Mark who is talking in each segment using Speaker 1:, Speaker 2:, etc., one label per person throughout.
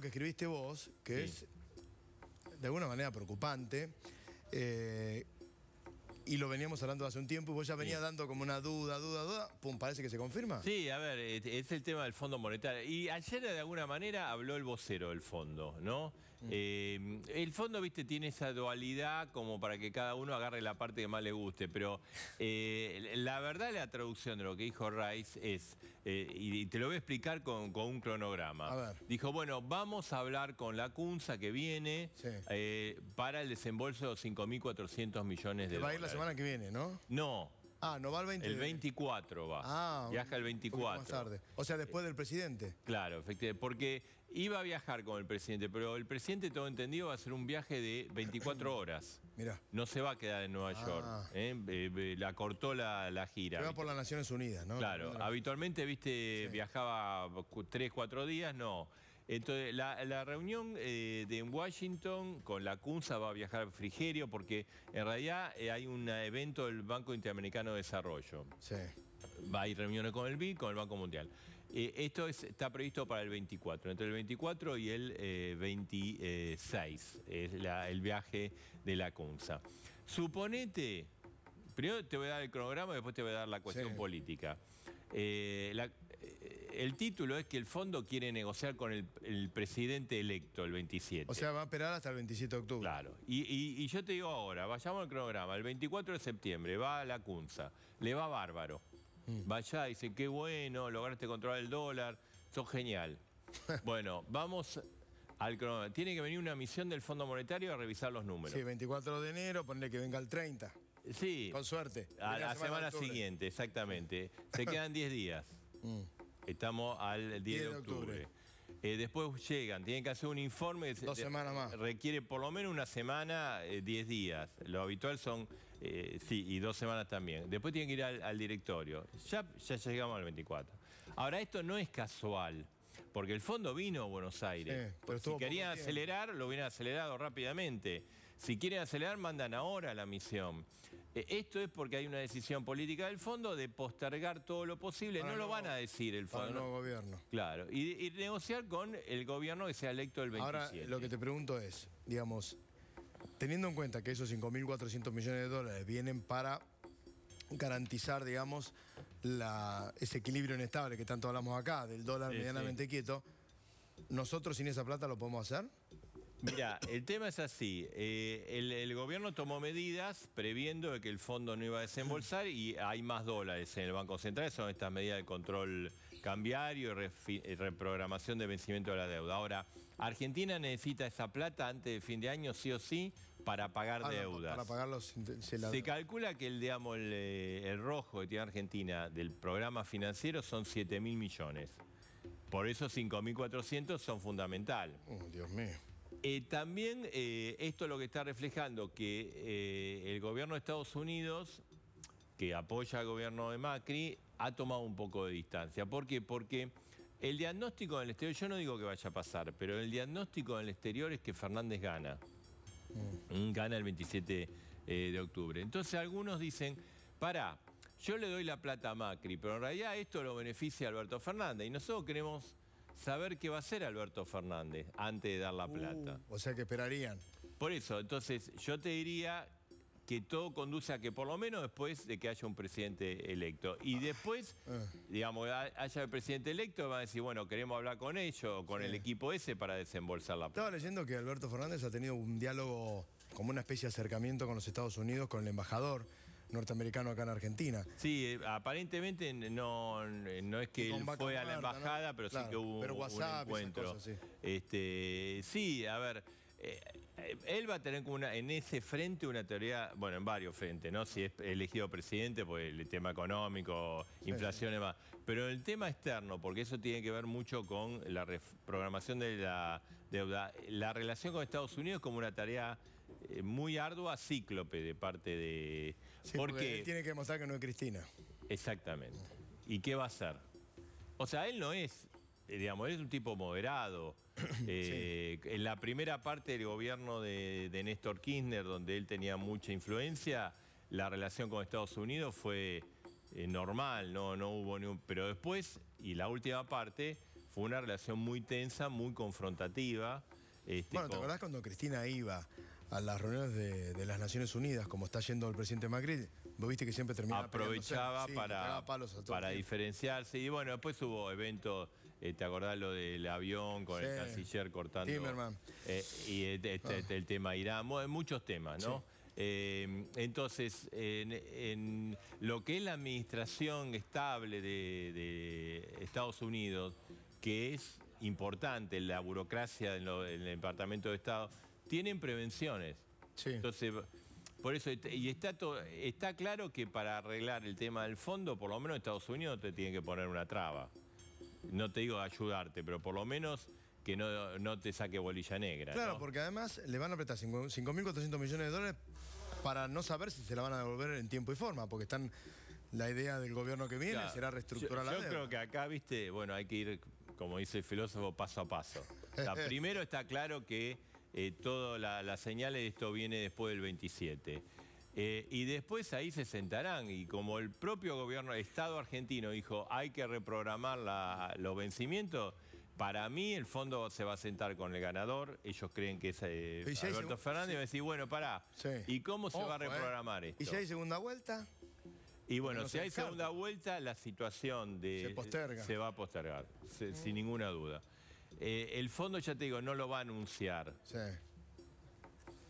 Speaker 1: que escribiste vos, que es de alguna manera preocupante. Eh, y lo veníamos hablando hace un tiempo y vos ya venía dando como una duda, duda, duda, pum, parece que se confirma.
Speaker 2: Sí, a ver, es el tema del Fondo Monetario. Y ayer de alguna manera habló el vocero del fondo, ¿no? Mm. Eh, el fondo, viste, tiene esa dualidad como para que cada uno agarre la parte que más le guste, pero eh, la verdad la traducción de lo que dijo Rice es, eh, y te lo voy a explicar con, un cronograma. Dijo, bueno, vamos a hablar con la CUNSA que viene para el desembolso de 5.400 millones de dólares. va a ir la semana
Speaker 1: que viene, ¿no? No, Ah, no va el 24. El
Speaker 2: 24 va. Ah, Viaja el 24. tarde.
Speaker 1: O sea, después eh, del presidente.
Speaker 2: Claro, efectivamente. Porque iba a viajar con el presidente, pero el presidente, todo entendido, va a hacer un viaje de 24 horas. Mira, No se va a quedar en Nueva ah. York. ¿eh? la cortó la, gira. Pero va
Speaker 1: por las Naciones Unidas, ¿no? Claro.
Speaker 2: Habitualmente, viste, viajaba 3, 4 días. No. Entonces, la, reunión eh, de en Washington con la CUNSA va a viajar a Frigerio porque en realidad eh, hay un evento del Banco Interamericano de Desarrollo. Sí. Va a ir reuniones con el BID, con el Banco Mundial. Eh, esto está previsto para el 24, entre el 24 y el 26 es el viaje de la CUNSA. Suponete, primero te voy a dar el cronograma y después te voy a dar la cuestión política. la, el título es que el fondo quiere negociar con el, presidente electo el 27. O sea, va a esperar hasta el 27 de octubre. Claro. Y, yo te digo ahora, vayamos al cronograma. El 24 de septiembre va a la Cunza, le va bárbaro. Mm. Vaya, dice, qué bueno, lograste controlar el dólar, sos genial. bueno, vamos al cronograma. Tiene que venir una misión del Fondo Monetario a revisar los números. Sí,
Speaker 1: 24 de enero, ponle que venga el 30. Sí. Con suerte. A la, semana,
Speaker 2: siguiente, exactamente. Se quedan 10 días. Mm. Estamos al 10, de octubre. Eh, después llegan, tienen que hacer un informe. Dos semanas más. Requiere por lo menos una semana, eh, diez días. Lo habitual son, eh, sí, y dos semanas también. Después tienen que ir al, directorio. Ya, ya llegamos al 24. Ahora, esto no es casual. Porque el fondo vino a Buenos Aires. si querían acelerar, lo hubieran acelerado rápidamente. Si quieren acelerar, mandan ahora la misión. Eh, esto es porque hay una decisión política del fondo de postergar todo lo posible. no lo van a decir el fondo. Para el nuevo gobierno. Claro. Y, negociar con el gobierno que sea electo el 27. Ahora, lo que
Speaker 1: te pregunto es, digamos, teniendo en cuenta que esos 5.400 millones de dólares vienen para garantizar, digamos, ese equilibrio inestable que tanto hablamos acá, del dólar medianamente quieto, ¿nosotros sin esa plata lo podemos hacer?
Speaker 2: Mira, el tema es así. Eh, el, gobierno tomó medidas previendo que el fondo no iba a desembolsar y hay más dólares en el Banco Central. Son estas medidas de control cambiario y eh, reprogramación de vencimiento de la deuda. Ahora, Argentina necesita esa plata antes del fin de año, sí o sí, para pagar deudas. Para
Speaker 1: pagar los, se,
Speaker 2: calcula que el, digamos, eh, el, rojo que tiene Argentina del programa financiero son 7 mil millones. Por eso 5.400 son fundamental. Dios mío. Eh, también eh, esto es lo que está reflejando que eh, el gobierno de Estados Unidos, que apoya al gobierno de Macri, ha tomado un poco de distancia. ¿Por qué? Porque el diagnóstico en el exterior, yo no digo que vaya a pasar, pero el diagnóstico en el exterior es que Fernández gana. Mm. Mm, gana el 27 de octubre. Entonces algunos dicen, para, yo le doy la plata a Macri, pero en realidad esto lo beneficia Alberto Fernández y nosotros queremos saber qué va a hacer Alberto Fernández antes de dar la uh, plata.
Speaker 1: o sea que esperarían.
Speaker 2: Por eso, entonces yo te diría que todo conduce a que por lo menos después de que haya un presidente electo. Y después, ah. digamos, haya el presidente electo, van a decir, bueno, queremos hablar con ellos con el equipo ese para desembolsar la plata.
Speaker 1: Estaba leyendo que Alberto Fernández ha tenido un diálogo como una especie de acercamiento con los Estados Unidos, con el embajador norteamericano acá en Argentina.
Speaker 2: Sí, eh, aparentemente no, no es que él fue a la embajada, pero sí que hubo un encuentro. sí. Este, sí, a ver, eh, él va a tener como una, en ese frente una teoría, bueno, en varios frentes, ¿no? Si es elegido presidente, pues el tema económico, inflación y demás. Pero el tema externo, porque eso tiene que ver mucho con la reprogramación de la deuda, la relación con Estados Unidos como una tarea eh, muy ardua, cíclope de parte de... porque, él tiene
Speaker 1: que demostrar que no es Cristina.
Speaker 2: Exactamente. ¿Y qué va a hacer? O sea, él no es, eh, digamos, él es un tipo moderado. Eh, en la primera parte del gobierno de, Néstor Kirchner, donde él tenía mucha influencia, la relación con Estados Unidos fue normal, no, no hubo ni Pero después, y la última parte, fue una relación muy tensa, muy confrontativa. Este, bueno, ¿te acordás
Speaker 1: cuando Cristina iba a las reuniones de, las Naciones Unidas, como está yendo el presidente Macri, vos viste que siempre terminaba Aprovechaba para,
Speaker 2: para diferenciarse. Y bueno, después hubo eventos, eh, ¿te acordás lo del avión con el canciller cortando? Eh, y este, este, ah. el tema Irán, muchos temas, ¿no? Eh, entonces, en, lo que es la administración estable de, Estados Unidos, que es importante, la burocracia en, el Departamento de Estado, tienen prevenciones. Sí. Entonces, por eso, este, y está, claro que para arreglar el tema del fondo, por lo menos Estados Unidos te tiene que poner una traba. No te digo ayudarte, pero por lo menos que no, te saque bolilla negra. Claro,
Speaker 1: porque además le van a prestar 5.400 millones de dólares para no saber si se la van a devolver en tiempo y forma, porque están la idea del gobierno que viene será reestructurar la Yo creo que
Speaker 2: acá, viste, bueno, hay que ir, como dice el filósofo, paso a paso. O sea, primero está claro que eh, Todas las señales de esto viene después del 27. Eh, y después ahí se sentarán y como el propio gobierno, el Estado argentino dijo hay que reprogramar los vencimientos, para mí el fondo se va a sentar con el ganador, ellos creen que es eh, Alberto Fernández y va a bueno, pará, ¿y cómo se va a reprogramar esto? ¿Y si hay segunda vuelta? Y bueno, si hay segunda vuelta, la situación de... Se va a postergar, sin ninguna duda. Eh, el fondo, ya te digo, no lo va a anunciar. Sí.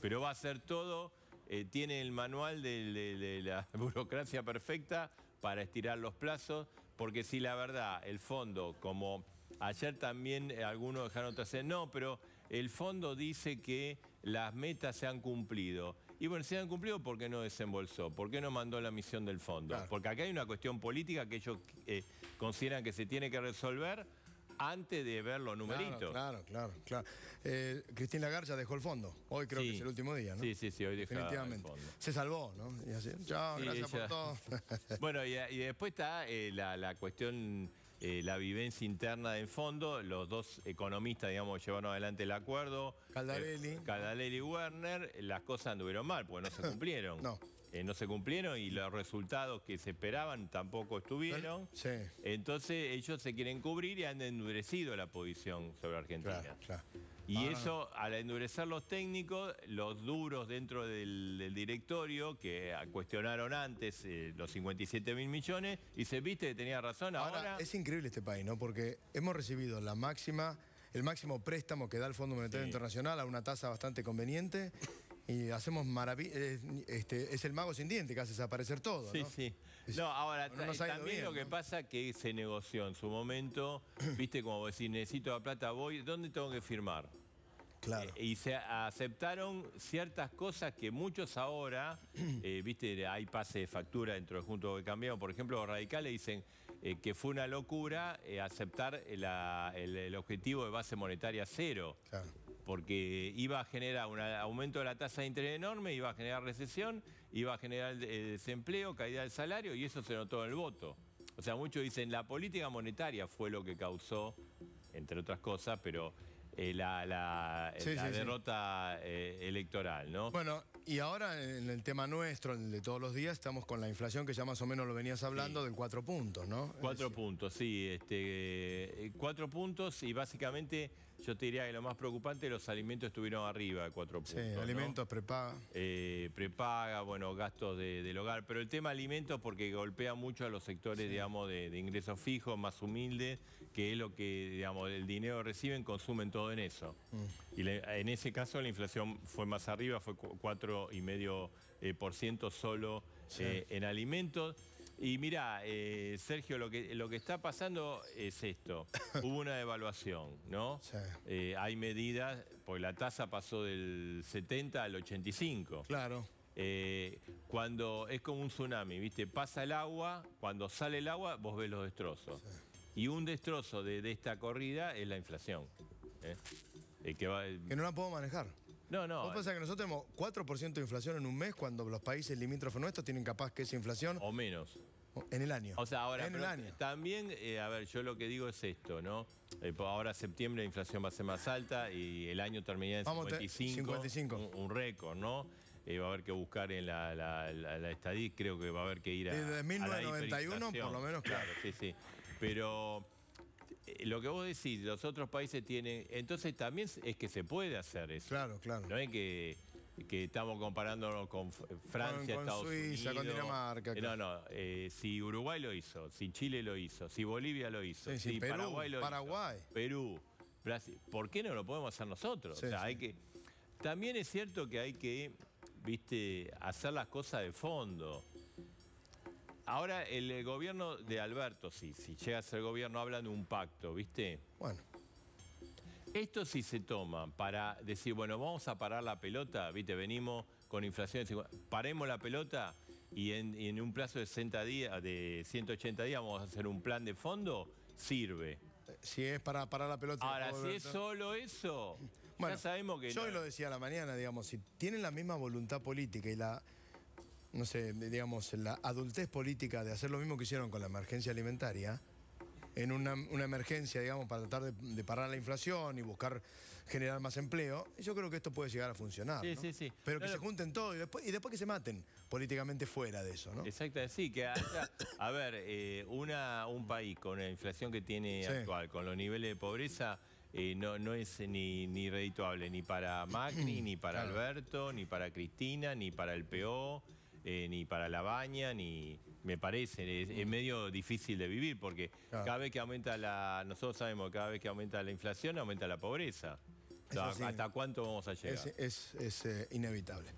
Speaker 2: Pero va a ser todo, eh, tiene el manual de, la burocracia perfecta para estirar los plazos, porque si la verdad, el fondo, como ayer también eh, algunos dejaron hacer, no, pero el fondo dice que las metas se han cumplido. Y bueno, se han cumplido ¿por qué no desembolsó, ¿Por qué no mandó la misión del fondo. Porque acá hay una cuestión política que ellos consideran que se tiene que resolver antes de ver los numeritos. Claro,
Speaker 1: claro, claro. Cristina Eh, Cristín dejó el fondo.
Speaker 2: Hoy creo que es el último día, ¿no? Sí, sí, sí, hoy dejó El fondo.
Speaker 1: Se salvó, ¿no? Y así, chao, gracias por todo.
Speaker 2: bueno, y, después está eh, la, cuestión, eh, la vivencia interna en fondo. Los dos economistas, digamos, llevaron adelante el acuerdo. Caldarelli. Eh, Caldarelli y Werner. Las cosas anduvieron mal, porque no se cumplieron. no. Eh, no se cumplieron y los resultados que se esperaban tampoco estuvieron. Entonces ellos se quieren cubrir y han endurecido la posición sobre Argentina. Y ah. eso, al endurecer los técnicos, los duros dentro del, directorio, que cuestionaron antes eh, los 57 mil millones, y se viste que tenía razón ahora, Es
Speaker 1: increíble este país, ¿no? Porque hemos recibido la máxima el máximo préstamo que da el Fondo Monetario Internacional a una tasa bastante conveniente y hacemos maravillas. Eh, este, es el mago sin diente que hace desaparecer todo. Sí,
Speaker 2: sí. No, ahora también lo que pasa pasa que se negoció en su momento, viste, como decir, necesito la plata, voy, ¿dónde tengo que firmar? Claro. Eh, y se aceptaron ciertas cosas que muchos ahora, eh, viste, hay pase de factura dentro del Junto de Cambio. Por ejemplo, los radicales dicen que fue una locura aceptar el, el, objetivo de base monetaria cero. Claro porque iba a generar un aumento de la tasa de interés enorme, iba a generar recesión, iba a generar desempleo, caída del salario y eso se notó en el voto. O sea, muchos dicen la política monetaria fue lo que causó, entre otras cosas, pero eh, la, derrota eh, electoral, ¿no? Bueno,
Speaker 1: y ahora en el tema nuestro, el de todos los días, estamos con la inflación que ya más o menos lo venías hablando del cuatro puntos,
Speaker 2: ¿no? Cuatro puntos, sí. Este, eh, cuatro puntos y básicamente yo te diría que lo más preocupante, los alimentos estuvieron arriba de cuatro puntos. Sí, alimentos, prepaga. Eh, prepaga, bueno, gastos del hogar. Pero el tema alimentos porque golpea mucho a los sectores, digamos, de, ingresos fijos, más humildes, que es lo que, digamos, el dinero reciben, consumen todo en eso. Mm. Y en ese caso la inflación fue más arriba, fue 4,5% medio eh, por ciento solo eh, en alimentos. Y mira, eh, Sergio, lo que, lo que está pasando es esto. Hubo una devaluación, ¿no? Eh, hay medidas, pues la tasa pasó del 70 al 85. Claro. Eh, cuando es como un tsunami, ¿viste? Pasa el agua, cuando sale el agua vos ves los destrozos. Y un destrozo de, esta corrida es la inflación. que,
Speaker 1: no la puedo manejar. No, no. Vos pensás que nosotros tenemos 4% de inflación en un mes cuando los países limítrofes nuestros tienen capaz que esa inflación... O menos. En el año. O
Speaker 2: sea, ahora. En el año. También, eh, a ver, yo lo que digo es esto, ¿no? Eh, pues ahora septiembre la inflación va a ser más alta y el año terminará en 55. Un, récord, ¿no? Eh, va a haber que buscar en la, estadística, creo que va a haber que ir a. Desde 1991, por lo menos. Claro, sí, sí. Pero lo que vos decís, los otros países tienen... Entonces también es que se puede hacer eso. Claro, claro. No es que que estamos comparándonos con Francia, con Estados Suiza, Unidos. con Dinamarca. Eh, no, no, eh, si Uruguay lo hizo, si Chile lo hizo, si Bolivia lo hizo, si Paraguay lo Perú, Brasil, ¿por qué no lo podemos hacer nosotros? o sea, hay que también es cierto que hay que, viste, hacer las cosas de fondo. Ahora, el, gobierno de Alberto, si, si llega a ser gobierno, hablan de un pacto, ¿viste? Bueno. Esto si se toma para decir, bueno, vamos a parar la pelota, viste, venimos con inflación, paremos la pelota y en, un plazo de 60 días, de 180 días vamos a hacer un plan de fondo, sirve. Si es para parar la pelota... Ahora, si es solo eso, ya sabemos que... Yo lo
Speaker 1: decía la mañana, digamos, si tienen la misma voluntad política y la no sé, digamos, la adultez política de hacer lo mismo que hicieron con la emergencia alimentaria, en una, emergencia, digamos, para tratar de, parar la inflación y buscar generar más empleo, yo creo que esto puede llegar a funcionar. Sí, sí, sí. Pero que se junten todos y después, y después que se maten políticamente fuera de eso,
Speaker 2: ¿no? Exacto, sí, que a ver, eh, una, un país con la inflación que tiene actual, con los niveles de pobreza, eh, no, es ni, ni redituable ni para Macri, ni para Alberto, ni para Cristina, ni para el PO. Eh, ni para la baña, ni me parece, es, medio difícil de vivir porque cada vez que aumenta la, nosotros sabemos cada vez que aumenta la inflación aumenta la pobreza. ¿Hasta cuánto vamos a llegar?
Speaker 1: Es, es, eh, inevitable.